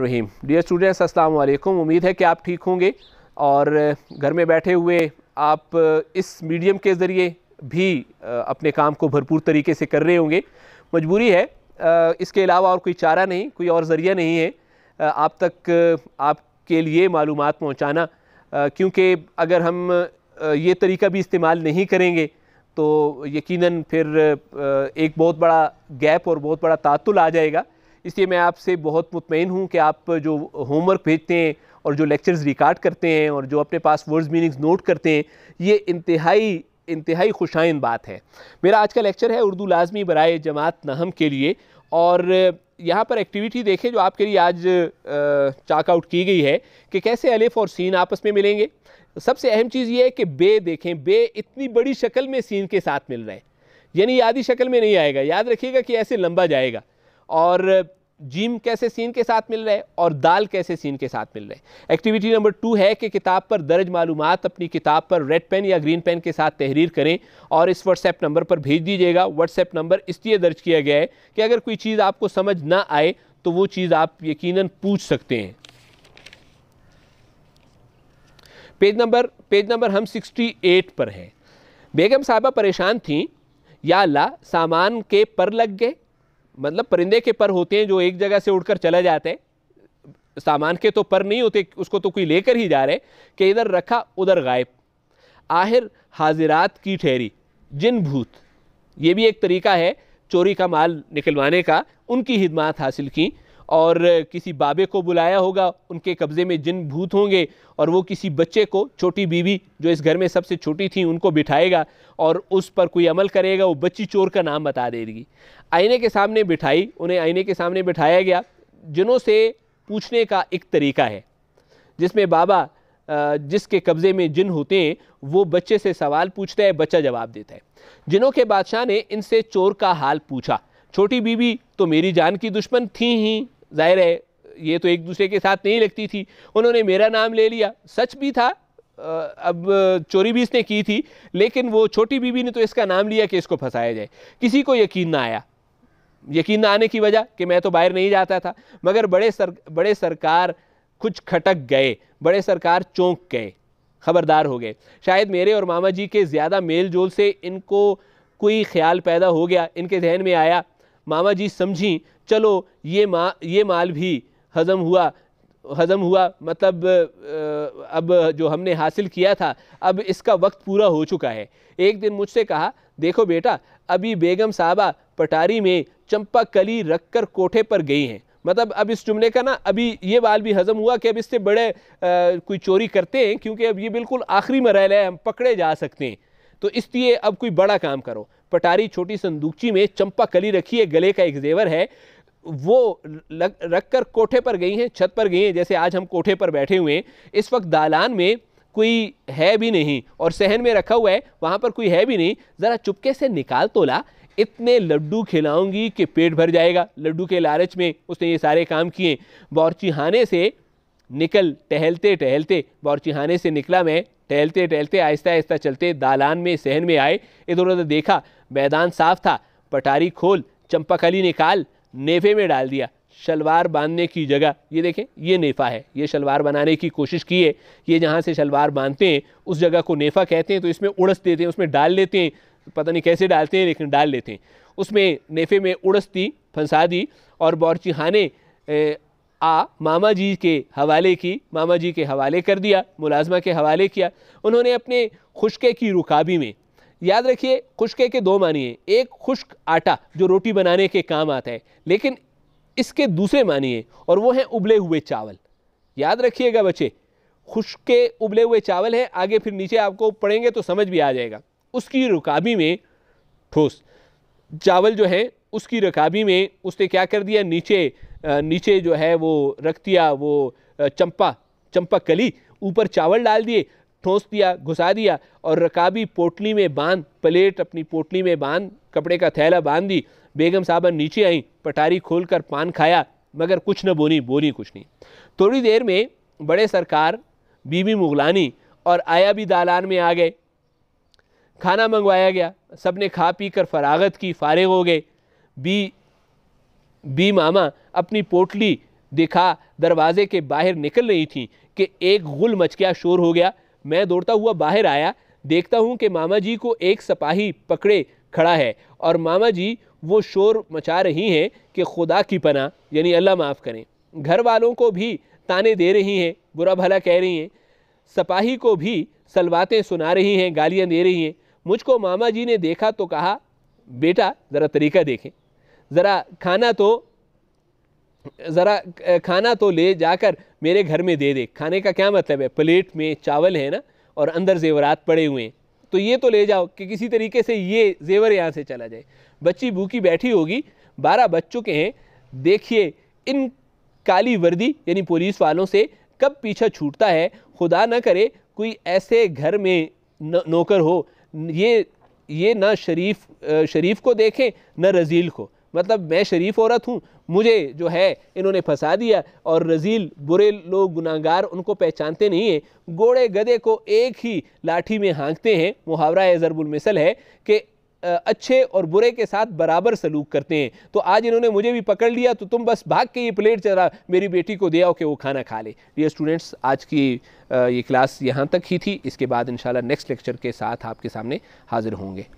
रहीम dear students अस्सलाम वालेकुम उम्मीद है कि आप ठीक होंगे और घर में बैठे हुए आप इस मीडियम के ज़रिए भी अपने काम को भरपूर तरीके से कर रहे होंगे मजबूरी है इसके अलावा और कोई चारा नहीं कोई और ज़रिया नहीं है आप तक आपके लिए मालूम पहुँचाना क्योंकि अगर हम ये तरीका भी इस्तेमाल नहीं करेंगे तो यकीनन फिर एक बहुत बड़ा गैप और बहुत बड़ा तातुल आ जाएगा इसलिए मैं आपसे बहुत मुतमिन हूँ कि आप जो होमवर्क भेजते हैं और जो लेक्चर्स रिकॉर्ड करते हैं और जो अपने पास वर्ड्स मीनिंग्स नोट करते हैं ये इंतहाई इंतहाई खुशाइन बात है मेरा आज का लेक्चर है उर्दू लाजमी बरए जमात नहम के लिए और यहाँ पर एक्टिविटी देखें जो आपके लिए आज चाकआउट की गई है कि कैसे अलिफ और सीन आपस में मिलेंगे सबसे अहम चीज़ ये है कि बे देखें बे इतनी बड़ी शक्ल में सीन के साथ मिल रहा है यानी आधी शक्ल में नहीं आएगा याद रखिएगा कि ऐसे लंबा जाएगा और जिम कैसे सीन के साथ मिल रहा है और दाल कैसे सीन के साथ मिल रहा है एक्टिविटी नंबर टू है कि किताब पर दर्ज मालूम अपनी किताब पर रेड पेन या ग्रीन पेन के साथ तहरीर करें और इस व्हाट्सएप नंबर पर भेज दीजिएगा व्हाट्सएप नंबर इसलिए दर्ज किया गया है कि अगर कोई चीज़ आपको समझ ना आए तो वो चीज़ आप यकीन पूछ सकते हैं पेज नंबर पेज नंबर हम सिक्सटी एट पर हैं बेगम साहबा परेशान थी या ला सामान के पर लग गए मतलब परिंदे के पर होते हैं जो एक जगह से उड़कर चले जाते हैं सामान के तो पर नहीं होते उसको तो कोई लेकर ही जा रहे कि इधर रखा उधर गायब आहिर हाजिरात की ठहरी जिन भूत ये भी एक तरीका है चोरी का माल निकलवाने का उनकी हिदमात हासिल की और किसी बाबे को बुलाया होगा उनके कब्ज़े में जिन भूत होंगे और वो किसी बच्चे को छोटी बीवी जो इस घर में सबसे छोटी थी उनको बिठाएगा और उस पर कोई अमल करेगा वो बच्ची चोर का नाम बता देगी आईने के सामने बिठाई उन्हें आईने के सामने बिठाया गया जिनों से पूछने का एक तरीका है जिसमें बाबा जिसके कब्ज़े में जिन होते हैं वो बच्चे से सवाल पूछता है बच्चा जवाब देता है जिनों के बादशाह ने इनसे चोर का हाल पूछा छोटी बीबी तो मेरी जान की दुश्मन थी ही जाहिर है ये तो एक दूसरे के साथ नहीं लगती थी उन्होंने मेरा नाम ले लिया सच भी था अब चोरी भी इसने की थी लेकिन वो छोटी बीबी ने तो इसका नाम लिया कि इसको फंसाया जाए किसी को यकीन ना आया यकीन ना आने की वजह कि मैं तो बाहर नहीं जाता था मगर बड़े सर बड़े सरकार कुछ खटक गए बड़े सरकार चौंक गए खबरदार हो गए शायद मेरे और मामा जी के ज़्यादा मेल जोल से इनको कोई ख्याल पैदा हो गया इनके जहन में आया मामा जी समझी चलो ये मा ये माल भी हज़म हुआ हज़म हुआ मतलब अब जो हमने हासिल किया था अब इसका वक्त पूरा हो चुका है एक दिन मुझसे कहा देखो बेटा अभी बेगम साहबा पटारी में चंपा कली रख कर कोठे पर गई हैं मतलब अब इस जुमले का ना अभी ये बाल भी हज़म हुआ कि अब इससे बड़े आ, कोई चोरी करते हैं क्योंकि अब ये बिल्कुल आखिरी मरल है हम पकड़े जा सकते हैं तो इसलिए अब कोई बड़ा काम करो पटारी छोटी संदूकची में चंपा कली रखी है गले का एक जेवर है वो लग रख कर कोठे पर गई हैं छत पर गई हैं जैसे आज हम कोठे पर बैठे हुए हैं इस वक्त दालान में कोई है भी नहीं और सहन में रखा हुआ है वहाँ पर कोई है भी नहीं ज़रा चुपके से निकाल तोला इतने लड्डू खिलाऊंगी कि पेट भर जाएगा लड्डू के लालच में उसने ये सारे काम किए बौरचीहाने से निकल टहलते टहलते बौरचीहाने से निकला मैं टहलते टहलते आहिस्ता आहिस्ता चलते दालान में सहन में आए इधर उधर देखा मैदान साफ था पटारी खोल चंपक अली निकाल नेफे में डाल दिया शलवार बांधने की जगह ये देखें ये नेफा है ये शलवार बनाने की कोशिश की है ये जहाँ से शलवार बांधते हैं उस जगह को नेफा कहते हैं तो इसमें उड़स देते हैं उसमें डाल लेते हैं पता नहीं कैसे डालते हैं लेकिन डाल लेते हैं उसमें नेफे में उड़स दी फंसा दी और बौरचिहाने आ मामा जी के हवाले की मामा जी के हवाले कर दिया मुलाजमा के हवाले किया उन्होंने अपने खुशके की रुकाबी में याद रखिए खुश्के के दो मानिए एक खुश्क आटा जो रोटी बनाने के काम आता है लेकिन इसके दूसरे मानिए और वो हैं उबले हुए चावल याद रखिएगा बच्चे खुश्के उबले हुए चावल हैं आगे फिर नीचे आपको पढ़ेंगे तो समझ भी आ जाएगा उसकी रुकाबी में ठोस चावल जो है उसकी रकाबी में उसने क्या कर दिया नीचे नीचे जो है वो रख दिया वो चंपा चंपा कली ऊपर चावल डाल दिए ठोस दिया घुसा दिया और रकाबी पोटली में बांध प्लेट अपनी पोटली में बांध कपड़े का थैला बांध दी बेगम साहबा नीचे आई पटारी खोल कर पान खाया मगर कुछ न बोली बोली कुछ नहीं थोड़ी देर में बड़े सरकार बीबी मुगलानी और आया भी दालान में आ गए खाना मंगवाया गया सब ने खा पी कर फरागत की फारग हो गए बी बी मामा अपनी पोटली दिखा दरवाज़े के बाहर निकल रही थी कि एक गुल मच गया शोर हो गया मैं दौड़ता हुआ बाहर आया देखता हूँ कि मामा जी को एक सपाही पकड़े खड़ा है और मामा जी वो शोर मचा रही हैं कि खुदा की पना यानी अल्लाह माफ़ करें घर वालों को भी ताने दे रही हैं बुरा भला कह रही हैं सपाही को भी सलवातें सुना रही हैं गालियाँ दे रही हैं मुझको मामा जी ने देखा तो कहा बेटा ज़रा तरीका देखें ज़रा खाना तो જરા ખાના તો લે જકર મેરે ઘર મે દે દે ખાને કા ક્યા મતલબ હે પ્લેટ મે ચાવલ હે ના ઓર અંદર ઝેવરાત પડે હુએ હે તો યે તો લે જાઓ કે કિસિ તરીકે સે યે ઝેવર યહા સે ચલા જાય બચ્ચી ભૂખી બેઠી હોગી 12 બચ્ચે કે હે દેખिए ઇન કાળી વર્દી યાની પોલીસ વાલો સે કબ પીછા છૂટતા હે ખુદા ના કરે કોઈ એસે ઘર મે નોકર હો યે યે ના શરીફ શરીફ કો દેખે ના રઝીલ કો मतलब मैं शरीफ औरत हूँ मुझे जो है इन्होंने फंसा दिया और रजील बुरे लोग गुनागार उनको पहचानते नहीं हैं गोड़े गधे को एक ही लाठी में हाँकते हैं मुहावरा है है कि अच्छे और बुरे के साथ बराबर सलूक करते हैं तो आज इन्होंने मुझे भी पकड़ लिया तो तुम बस भाग के ये प्लेट चला मेरी बेटी को दे आओ कि वो खाना खा ले ये स्टूडेंट्स आज की ये क्लास यहाँ तक ही थी इसके बाद इन नेक्स्ट लेक्चर के साथ आपके सामने हाज़िर होंगे